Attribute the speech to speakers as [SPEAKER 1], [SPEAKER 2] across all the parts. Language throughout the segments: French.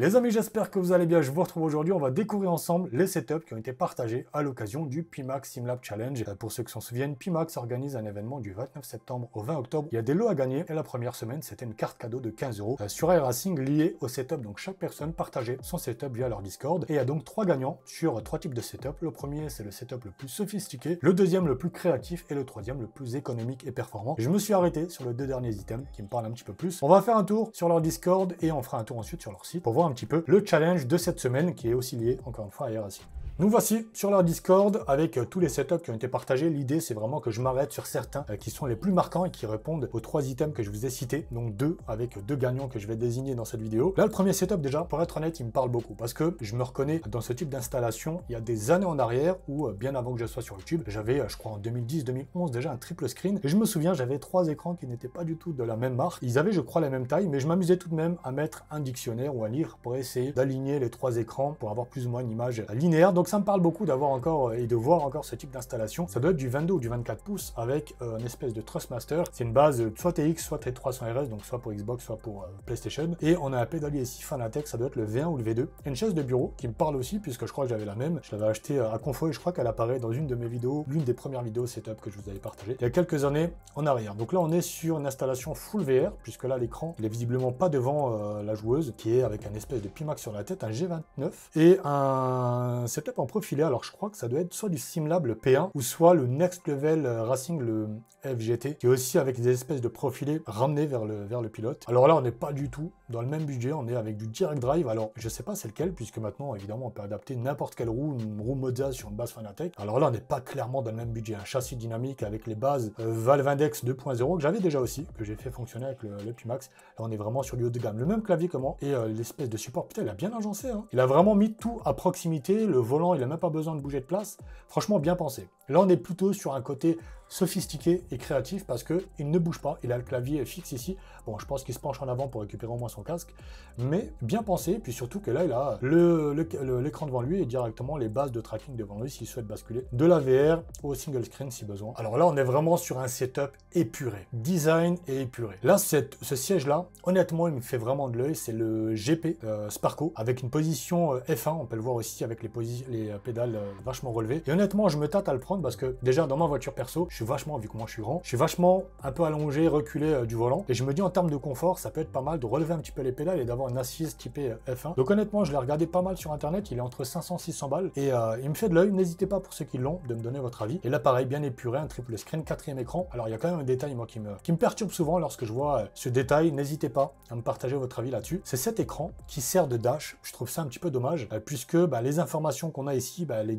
[SPEAKER 1] Les amis, j'espère que vous allez bien. Je vous retrouve aujourd'hui. On va découvrir ensemble les setups qui ont été partagés à l'occasion du PIMAX SimLab Challenge. Euh, pour ceux qui s'en souviennent, PIMAX organise un événement du 29 septembre au 20 octobre. Il y a des lots à gagner et la première semaine, c'était une carte cadeau de 15 euros euh, sur Racing liée au setup. Donc chaque personne partageait son setup via leur Discord. Et il y a donc trois gagnants sur euh, trois types de setups. Le premier, c'est le setup le plus sophistiqué, le deuxième, le plus créatif et le troisième, le plus économique et performant. Je me suis arrêté sur les deux derniers items qui me parlent un petit peu plus. On va faire un tour sur leur Discord et on fera un tour ensuite sur leur site pour voir un petit peu le challenge de cette semaine qui est aussi lié encore une fois à RSI. Nous voici sur leur Discord avec euh, tous les setups qui ont été partagés. L'idée, c'est vraiment que je m'arrête sur certains euh, qui sont les plus marquants et qui répondent aux trois items que je vous ai cités, donc deux avec deux gagnants que je vais désigner dans cette vidéo. Là, le premier setup déjà, pour être honnête, il me parle beaucoup parce que je me reconnais dans ce type d'installation il y a des années en arrière ou euh, bien avant que je sois sur YouTube, j'avais, je crois en 2010-2011 déjà un triple screen et je me souviens, j'avais trois écrans qui n'étaient pas du tout de la même marque. Ils avaient, je crois, la même taille, mais je m'amusais tout de même à mettre un dictionnaire ou à lire pour essayer d'aligner les trois écrans pour avoir plus ou moins une image linéaire ça me parle beaucoup d'avoir encore euh, et de voir encore ce type d'installation. Ça doit être du 22 ou du 24 pouces avec euh, une espèce de trustmaster. C'est une base euh, soit TX, soit T300RS, donc soit pour Xbox, soit pour PlayStation. Et on a un pédalier ici fin ça doit être le V1 ou le V2. Et une chaise de bureau qui me parle aussi puisque je crois que j'avais la même. Je l'avais acheté à Confo et je crois qu'elle apparaît dans une de mes vidéos, l'une des premières vidéos setup que je vous avais partagé il y a quelques années en arrière. Donc là on est sur une installation full VR puisque là l'écran il est visiblement pas devant la joueuse qui est avec un espèce de Pimax sur la tête, un G29 et un setup en profilé. alors je crois que ça doit être soit du Simlab le P1 ou soit le Next Level euh, Racing le FGT qui est aussi avec des espèces de profilés ramenés vers le, vers le pilote. Alors là on n'est pas du tout dans le même budget, on est avec du direct drive, alors je sais pas c'est lequel puisque maintenant évidemment on peut adapter n'importe quelle roue, une roue Moza sur une base Fanatec. Alors là on n'est pas clairement dans le même budget, un châssis dynamique avec les bases Valve Index 2.0 que j'avais déjà aussi, que j'ai fait fonctionner avec le, le, Pimax. on est vraiment sur du haut de gamme, le même clavier comment et euh, l'espèce de support, putain il a bien agencé, hein. il a vraiment mis tout à proximité, le volant il n'a même pas besoin de bouger de place. Franchement, bien pensé. Là, on est plutôt sur un côté sophistiqué et créatif parce que il ne bouge pas, il a le clavier fixe ici. Bon, je pense qu'il se penche en avant pour récupérer au moins son casque, mais bien pensé, puis surtout que là, il a l'écran devant lui et directement les bases de tracking devant lui s'il souhaite basculer de la VR au single screen si besoin. Alors là, on est vraiment sur un setup épuré, design et épuré. Là, ce siège-là, honnêtement, il me fait vraiment de l'œil, c'est le GP euh, Sparco avec une position euh, F1, on peut le voir aussi avec les, les euh, pédales vachement relevées. Et honnêtement, je me tâte à le prendre parce que déjà dans ma voiture perso, je suis vachement, vu que moi je suis grand, je suis vachement un peu allongé, reculé euh, du volant. Et je me dis en termes de confort, ça peut être pas mal de relever un petit peu les pédales et d'avoir une assise typée euh, F1. Donc honnêtement, je l'ai regardé pas mal sur internet, il est entre 500 et 600 balles et euh, il me fait de l'œil. N'hésitez pas pour ceux qui l'ont de me donner votre avis. Et l'appareil bien épuré, un triple screen, quatrième écran. Alors il y a quand même un détail moi qui me, qui me perturbe souvent lorsque je vois ce détail. N'hésitez pas à me partager votre avis là-dessus. C'est cet écran qui sert de dash. Je trouve ça un petit peu dommage puisque bah, les informations qu'on a ici, bah, est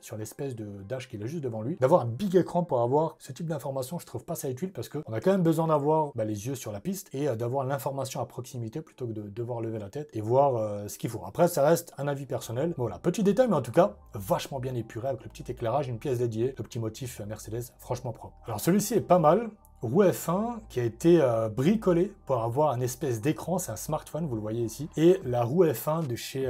[SPEAKER 1] sur l'espèce de dash qu'il a juste devant lui. D'avoir un big écran pour avoir ce type d'information, je trouve pas ça utile parce qu'on a quand même besoin d'avoir bah, les yeux sur la piste et euh, d'avoir l'information à proximité plutôt que de devoir lever la tête et voir euh, ce qu'il faut. Après, ça reste un avis personnel. voilà, petit détail, mais en tout cas, vachement bien épuré avec le petit éclairage, une pièce dédiée, le petit motif Mercedes, franchement propre. Alors celui-ci est pas mal, roue F1 qui a été euh, bricolé pour avoir un espèce d'écran, c'est un smartphone, vous le voyez ici, et la roue F1 de chez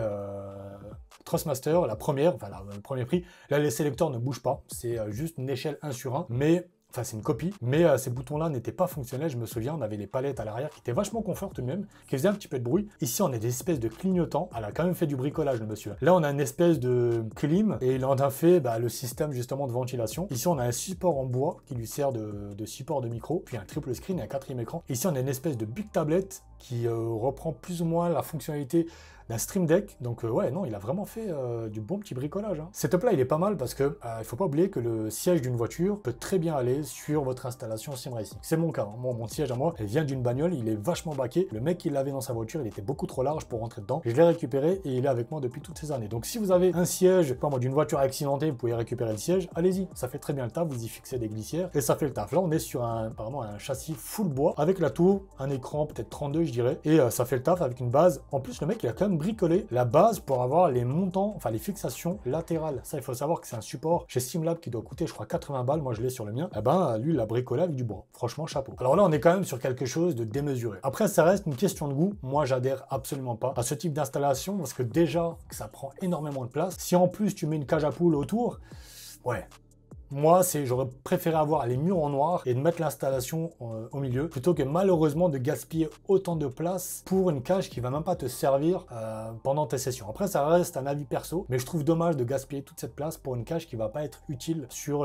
[SPEAKER 1] Trustmaster, la première, enfin le premier prix, là les sélecteurs ne bougent pas, c'est euh, juste une échelle 1 sur 1, mais Enfin, c'est une copie, mais euh, ces boutons-là n'étaient pas fonctionnels. Je me souviens, on avait les palettes à l'arrière qui étaient vachement confortables même, qui faisaient un petit peu de bruit. Ici, on a des espèces de clignotants. Elle a quand même fait du bricolage, le monsieur. Là, on a une espèce de clim et il en a fait bah, le système justement de ventilation. Ici, on a un support en bois qui lui sert de, support de micro, puis un triple screen et un quatrième écran. Ici, on a une espèce de big tablette qui euh, reprend plus ou moins la fonctionnalité d'un Stream Deck, donc euh, ouais, non, il a vraiment fait euh, du bon petit bricolage. Hein. cet up là, il est pas mal parce que euh, il faut pas oublier que le siège d'une voiture peut très bien aller sur votre installation Sim Racing. C'est mon cas. Hein. mon siège à moi, il vient d'une bagnole, il est vachement baqué. Le mec qui l'avait dans sa voiture, il était beaucoup trop large pour rentrer dedans. Je l'ai récupéré et il est avec moi depuis toutes ces années. Donc si vous avez un siège, pas moi, d'une voiture accidentée, vous pouvez récupérer le siège, allez-y. Ça fait très bien le taf, vous y fixez des glissières et ça fait le taf. Là, on est sur un, apparemment un châssis full bois avec la tour, un écran peut-être 32, je dirais, et ça fait le taf avec une base. En plus, le mec, il a quand même bricoler la base pour avoir les montants, enfin les fixations latérales. Ça, il faut savoir que c'est un support chez Simlab qui doit coûter, je crois, 80 balles. Moi, je l'ai sur le mien. et eh ben, lui, il l'a bricolé avec du bois. Franchement, chapeau. Alors là, on est quand même sur quelque chose de démesuré. Après, ça reste une question de goût. Moi, j'adhère absolument pas à ce type d'installation parce que déjà, que ça prend énormément de place. Si en plus, tu mets une cage à poule autour, ouais, moi, c'est j'aurais préféré avoir les murs en noir et de mettre l'installation euh, au milieu plutôt que malheureusement de gaspiller autant de place pour une cage qui va même pas te servir euh, pendant tes sessions. Après, ça reste un avis perso, mais je trouve dommage de gaspiller toute cette place pour une cage qui va pas être utile sur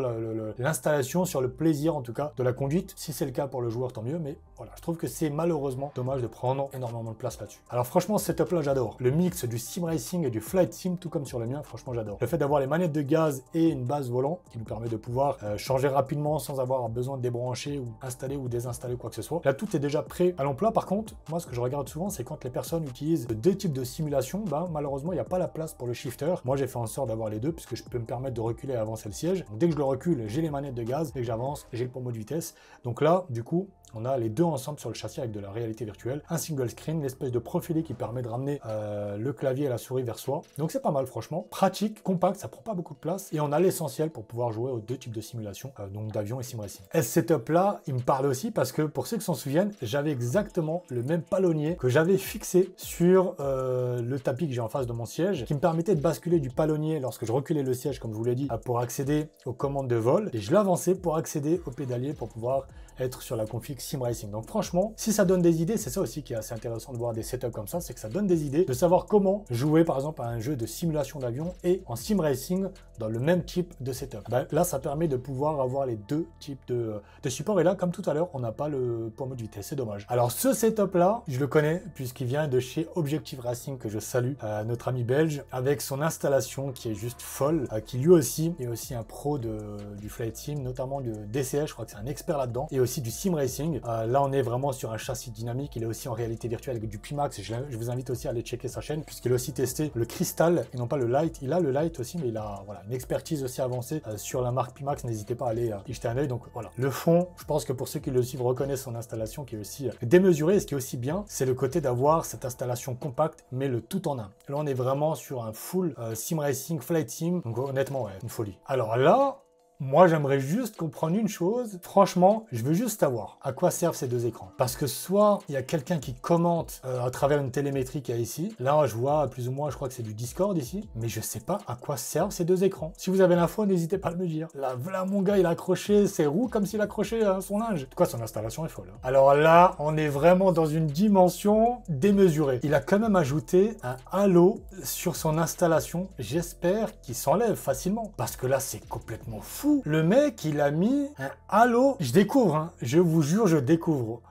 [SPEAKER 1] l'installation, sur le plaisir en tout cas de la conduite. Si c'est le cas pour le joueur, tant mieux, mais voilà, je trouve que c'est malheureusement dommage de prendre énormément de place là-dessus. Alors franchement, cette up là j'adore. Le mix du sim racing et du flight sim, tout comme sur le mien, franchement, j'adore. Le fait d'avoir les manettes de gaz et une base volant qui nous permet de de pouvoir euh, changer rapidement sans avoir besoin de débrancher ou installer ou désinstaller quoi que ce soit. Là, tout est déjà prêt à l'emploi. Par contre, moi, ce que je regarde souvent, c'est quand les personnes utilisent deux types de simulation, ben, malheureusement, il n'y a pas la place pour le shifter. Moi, j'ai fait en sorte d'avoir les deux puisque je peux me permettre de reculer et avancer le siège. dès que je le recule, j'ai les manettes de gaz. Dès que j'avance, j'ai le pommeau de vitesse. Donc là, du coup, on a les deux ensemble sur le châssis avec de la réalité virtuelle, un single screen, l'espèce de profilé qui permet de ramener euh, le clavier et la souris vers soi. Donc c'est pas mal franchement, pratique, compact, ça prend pas beaucoup de place et on a l'essentiel pour pouvoir jouer au deux types de simulations, euh, donc d'avion et simracing Et ce setup là, il me parle aussi parce que pour ceux qui s'en souviennent, j'avais exactement le même palonnier que j'avais fixé sur euh, le tapis que j'ai en face de mon siège, qui me permettait de basculer du palonnier lorsque je reculais le siège, comme je vous l'ai dit, pour accéder aux commandes de vol, et je l'avançais pour accéder au pédalier pour pouvoir être sur la config Sim Racing. Donc franchement, si ça donne des idées, c'est ça aussi qui est assez intéressant de voir des setups comme ça, c'est que ça donne des idées de savoir comment jouer par exemple à un jeu de simulation d'avion et en Sim Racing dans le même type de setup. Ben, là, ça permet de pouvoir avoir les deux types de, de supports. Et là, comme tout à l'heure, on n'a pas le point de vitesse, c'est dommage. Alors ce setup-là, je le connais puisqu'il vient de chez Objective Racing que je salue, à euh, notre ami belge, avec son installation qui est juste folle, euh, qui lui aussi est aussi un pro de, du Flight Sim, notamment du DCS, je crois que c'est un expert là-dedans. Et aussi du sim racing. Euh, là, on est vraiment sur un châssis dynamique. Il est aussi en réalité virtuelle avec du Pimax. Je, je vous invite aussi à aller checker sa chaîne puisqu'il a aussi testé le cristal et non pas le Light. Il a le Light aussi, mais il a voilà, une expertise aussi avancée euh, sur la marque Pimax. N'hésitez pas à aller euh, y jeter un œil. Donc voilà, le fond, je pense que pour ceux qui le suivent reconnaissent son installation qui est aussi démesurée. ce qui est aussi bien, c'est le côté d'avoir cette installation compacte, mais le tout en un. Là, on est vraiment sur un full sim racing, flight sim. Donc honnêtement, une folie. Alors là, moi, j'aimerais juste comprendre une chose. Franchement, je veux juste savoir à quoi servent ces deux écrans. Parce que soit il y a quelqu'un qui commente euh, à travers une télémétrie qu'il y a ici. Là, je vois plus ou moins, je crois que c'est du Discord ici. Mais je sais pas à quoi servent ces deux écrans. Si vous avez l'info, n'hésitez pas à me dire. Là, voilà mon gars, il a accroché ses roues comme s'il accrochait euh, son linge. Quoi, son installation est folle. Hein. Alors là, on est vraiment dans une dimension démesurée. Il a quand même ajouté un halo sur son installation. J'espère qu'il s'enlève facilement. Parce que là, c'est complètement fou. Le mec, il a mis un halo. Je découvre, hein. je vous jure, je découvre.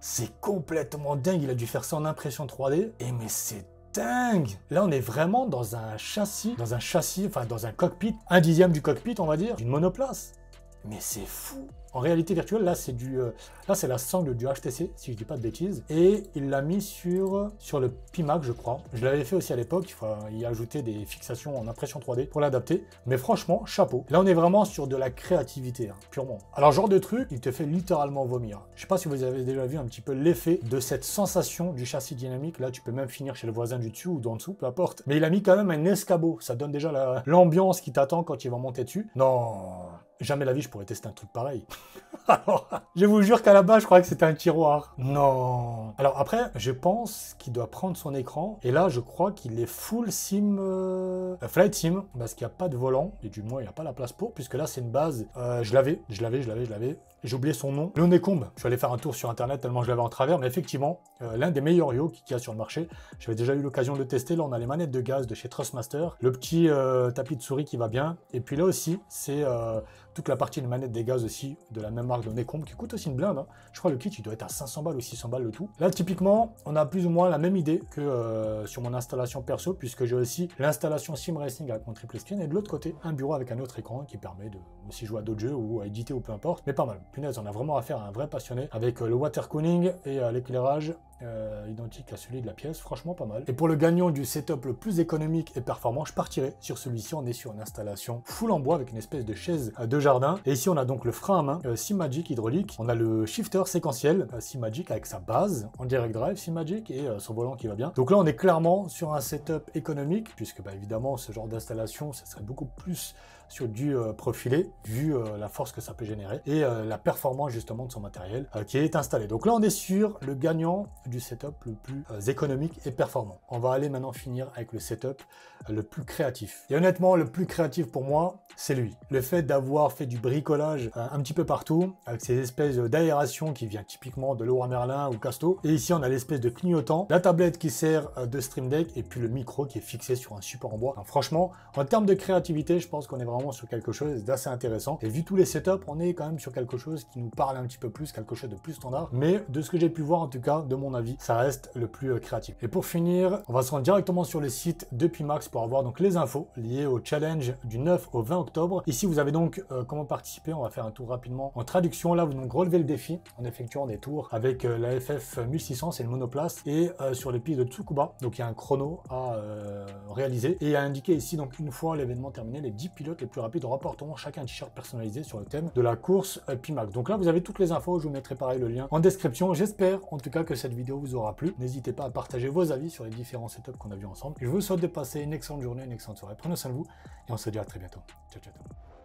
[SPEAKER 1] C'est complètement dingue. Il a dû faire ça en impression 3D. Et mais c'est dingue Là, on est vraiment dans un châssis, dans un châssis, enfin dans un cockpit, un dixième du cockpit, on va dire, d'une monoplace. Mais c'est fou En réalité virtuelle, là, c'est du, euh, là, c'est la sangle du HTC, si je dis pas de bêtises. Et il l'a mis sur, sur le PIMAC, je crois. Je l'avais fait aussi à l'époque, il faut y ajouter des fixations en impression 3D pour l'adapter. Mais franchement, chapeau. Là, on est vraiment sur de la créativité, hein, purement. Alors, genre de truc, il te fait littéralement vomir. Je sais pas si vous avez déjà vu un petit peu l'effet de cette sensation du châssis dynamique. Là, tu peux même finir chez le voisin du dessus ou d'en dessous, peu importe. Mais il a mis quand même un escabeau. Ça donne déjà l'ambiance qui t'attend quand il va monter dessus. Non jamais la vie je pourrais tester un truc pareil. je vous jure qu'à la base, je croyais que c'était un tiroir. Non. Alors après, je pense qu'il doit prendre son écran. Et là, je crois qu'il est full sim... Euh, euh, flight sim, parce qu'il n'y a pas de volant. Et du moins, il n'y a pas la place pour, puisque là, c'est une base. Euh, je l'avais, je l'avais, je l'avais, je l'avais j'ai oublié son nom, Le Nekomb. Je suis allé faire un tour sur internet tellement je l'avais en travers, mais effectivement, euh, l'un des meilleurs yo qu'il y a sur le marché. J'avais déjà eu l'occasion de le tester. Là, on a les manettes de gaz de chez Trustmaster, le petit euh, tapis de souris qui va bien. Et puis là aussi, c'est euh, toute la partie des manettes des gaz aussi de la même marque de Nekomb, qui coûte aussi une blinde. Hein. Je crois que le kit, il doit être à 500 balles ou 600 balles le tout. Là, typiquement, on a plus ou moins la même idée que sur mon installation perso, puisque j'ai aussi l'installation Sim Racing avec mon triple screen et de l'autre côté, un bureau avec un autre écran qui permet de aussi jouer à d'autres jeux ou à éditer ou peu importe, mais pas mal. Punaise, on a vraiment affaire à un vrai passionné avec euh, le water cooling et euh, l'éclairage euh, identique à celui de la pièce, franchement pas mal. Et pour le gagnant du setup le plus économique et performant, je partirai sur celui-ci. On est sur une installation full en bois avec une espèce de chaise de jardin. Et ici, on a donc le frein à main euh, Simagic hydraulique. On a le shifter séquentiel euh, Simagic avec sa base en direct drive Simagic et euh, son volant qui va bien. Donc là, on est clairement sur un setup économique puisque bah, évidemment, ce genre d'installation, ça serait beaucoup plus sur du profilé vu la force que ça peut générer et la performance justement de son matériel qui est installé. Donc là, on est sur le gagnant du setup le plus euh, économique et performant. On va aller maintenant finir avec le setup euh, le plus créatif. Et honnêtement, le plus créatif pour moi, c'est lui. Le fait d'avoir fait du bricolage euh, un petit peu partout, avec ces espèces d'aération qui vient typiquement de à Merlin ou Casto. Et ici, on a l'espèce de clignotant, la tablette qui sert de Stream Deck et puis le micro qui est fixé sur un support en bois. franchement, en termes de créativité, je pense qu'on est vraiment sur quelque chose d'assez intéressant. Et vu tous les setups, on est quand même sur quelque chose qui nous parle un petit peu plus, quelque chose de plus standard. Mais de ce que j'ai pu voir, en tout cas, de mon avis, vie, ça reste le plus euh, créatif. Et pour finir, on va se rendre directement sur le site de Pimax pour avoir donc les infos liées au challenge du 9 au 20 octobre. Ici, vous avez donc euh, comment participer. On va faire un tour rapidement en traduction. Là, vous donc relevez le défi en effectuant des tours avec euh, la FF 1600, c'est le monoplace, et sur les pistes de Tsukuba. Donc, il y a un chrono à réaliser et à indiquer ici. Donc, une fois l'événement terminé, les 10 pilotes les plus rapides remporteront chacun un t-shirt personnalisé sur le thème de la course Pimax. Donc là, vous avez toutes les infos. Je vous mettrai pareil le lien en description. J'espère en tout cas que cette vidéo vous aura plu. N'hésitez pas à partager vos avis sur les différents setups qu'on a vus ensemble. Je vous souhaite de passer une excellente journée, une excellente soirée. Prenez soin de vous et on se dit à très bientôt. Ciao, ciao.